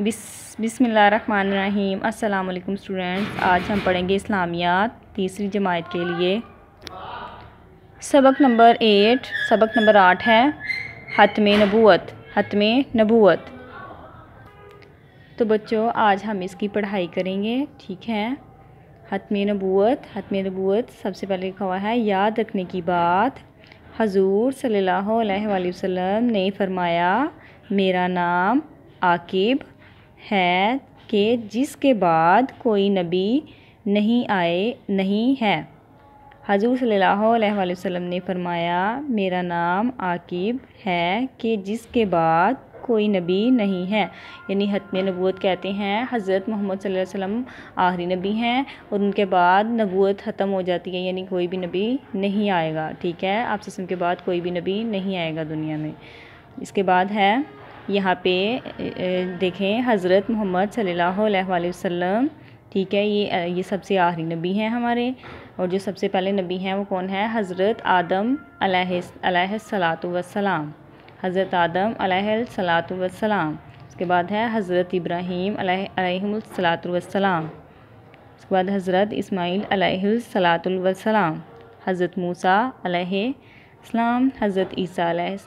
बिस बिसमीम अल्लाम स्टूडेंट्स आज हम पढ़ेंगे इस्लामियात तीसरी जमात के लिए सबक नंबर एट सबक नंबर आठ है हतम नबूत हतम नबूत तो बच्चों आज हम इसकी पढ़ाई करेंगे ठीक है हतम नबूत हतम नबूत सबसे पहले लिखा हुआ है याद रखने की बात हजूर सल्ला वसम ने फरमाया मेरा नाम आकिब है कि जिसके बाद कोई नबी नहीं आए नहीं है हजूर सल्लल्लाहु ने फरमाया मेरा नाम आकिब है कि जिसके बाद कोई नबी नहीं है यानी हतम नबूत कहते हैं हज़रत मोहम्मद सल्लल्लाहु वसल्लम आखिरी नबी हैं और उनके बाद नबूत ख़त्म हो जाती है यानी कोई भी नबी नहीं आएगा ठीक है आप सिस्म के बाद कोई भी नबी नहीं आएगा दुनिया में इसके बाद है यहाँ पे देखें हज़रत मोहम्मद सल्लल्लाहु अलैहि वसल्लम ठीक है ये ये सबसे आखिरी नबी हैं हमारे और जो सबसे पहले नबी हैं वो कौन है हज़रत आदम सलात वसलाम हज़रत आदम सलात वसलाम उसके बाद है हज़रत इब्राहीम सलात उसके बाद हज़रत इसमाइल सलात हज़रत मूसा अलैहि हज़रत ईसा अलैहि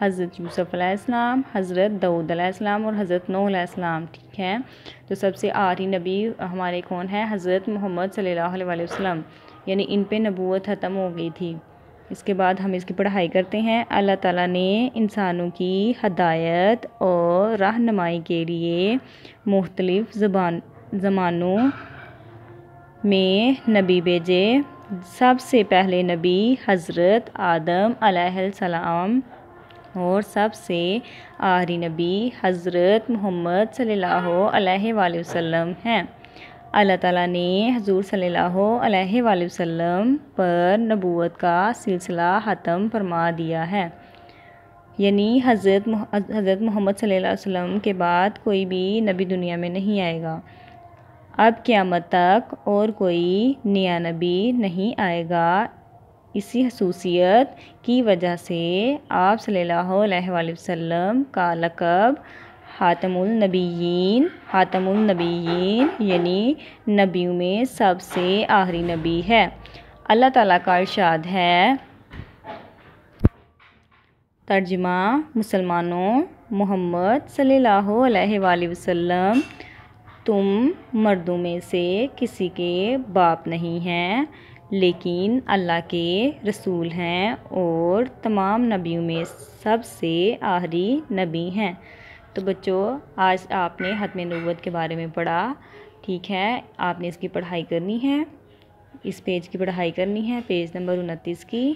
हज़रत यूसुफ़ हज़रत दाऊद आसमाम और हज़रत नूसम ठीक है तो सबसे आरी नबी हमारे कौन है हज़रत मोहम्मद सल्लल्लाहु अलैहि यानी इन पर नबूत ख़त्म हो गई थी इसके बाद हम इसकी पढ़ाई करते हैं अल्लाह ताला ने इंसानों की हदायत और रहनमाई के लिए मुख्तलिफ़ ज़बान ज़मानों में नबी भेजे सबसे पहले नबी हज़रत आदम सलाम और सबसे आहरी नबी हज़रत मोहम्मद सल्लल्लाहु अलैहि वसल्लम हैं अल्लाह ताला ने हजूर सल्ला अलैहि वसल्लम पर नबूत का सिलसिला ख़त्म फरमा दिया है यानी हज़रत हज़रत मोहम्मद सल्लल्लाहु अलैहि वसल्लम के बाद कोई भी नबी दुनिया में नहीं आएगा अब क़्यामत तक और कोई नया नबी नहीं आएगा इसी खसूसियत की वजह से आप सल्लल्लाहु वसल्लम का लकब हातमुल नबीन हातमुल नबीन यानी नबियों में सबसे आखिरी नबी है अल्लाह ताला का इर्शाद है तर्जमा मुसलमानों मोहम्मद सल्लल्लाहु अलैहि वसल्लम तुम मर्दों में से किसी के बाप नहीं हैं लेकिन अल्लाह के रसूल हैं और तमाम नबियों में सबसे आहरी नबी हैं तो बच्चों आज आपने हतम नबूत के बारे में पढ़ा ठीक है आपने इसकी पढ़ाई करनी है इस पेज की पढ़ाई करनी है पेज नंबर उनतीस की